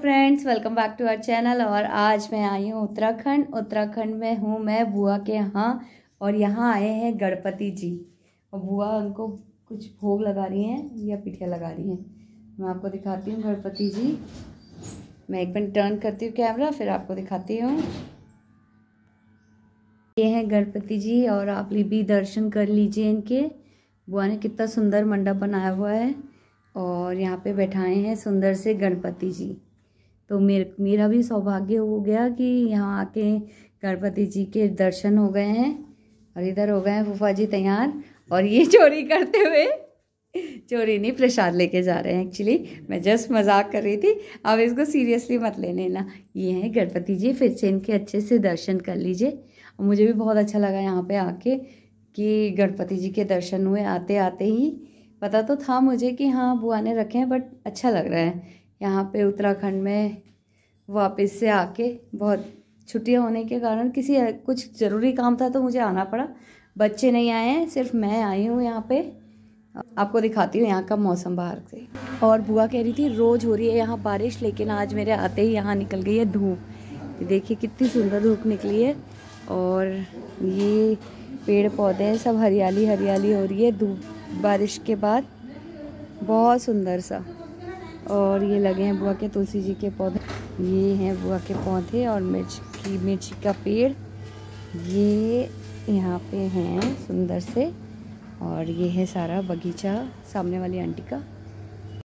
friends welcome back to our channel और आज मैं आई हूँ उत्तराखंड उत्तराखंड में हूँ मैं बुआ के यहाँ और यहाँ आए हैं गणपति जी और बुआ उनको कुछ भोग लगा रही हैं या पिठिया लगा रही हैं मैं आपको दिखाती हूँ गणपति जी मैं एक मिनट टर्न करती हूँ कैमरा फिर आपको दिखाती हूँ ये हैं गणपति जी और आप भी दर्शन कर लीजिए इनके बुआ ने कितना सुंदर मंडप बनाया हुआ है और यहाँ पे बैठाए हैं सुंदर से गणपति जी तो मेर मेरा भी सौभाग्य हो गया कि यहाँ आके गणपति जी के दर्शन हो गए हैं और इधर हो गए हैं फूफा जी तैयार और ये चोरी करते हुए चोरी नहीं प्रसाद लेके जा रहे हैं एक्चुअली मैं जस्ट मजाक कर रही थी अब इसको सीरियसली मत लेने ना ये है गणपति जी फिर से इनके अच्छे से दर्शन कर लीजिए और मुझे भी बहुत अच्छा लगा यहाँ पे आके कि गणपति जी के दर्शन हुए आते आते ही पता तो था मुझे कि हाँ बुआ ने रखे हैं बट अच्छा लग रहा है यहाँ पे उत्तराखंड में वापस से आके बहुत छुट्टियाँ होने के कारण किसी कुछ ज़रूरी काम था तो मुझे आना पड़ा बच्चे नहीं आए हैं सिर्फ मैं आई हूँ यहाँ पे आपको दिखाती हूँ यहाँ का मौसम बाहर से और बुआ कह रही थी रोज़ हो रही है यहाँ बारिश लेकिन आज मेरे आते ही यहाँ निकल गई है धूप देखिए कितनी सुंदर धूप निकली है और ये पेड़ पौधे हैं सब हरियाली हरियाली हो रही है धूप बारिश के बाद बहुत सुंदर सा और ये लगे हैं बुआ के तुलसी जी के पौधे ये हैं बुआ के पौधे और मिर्च की मिर्ची का पेड़ ये यहाँ पे हैं सुंदर से और ये है सारा बगीचा सामने वाली आंटी का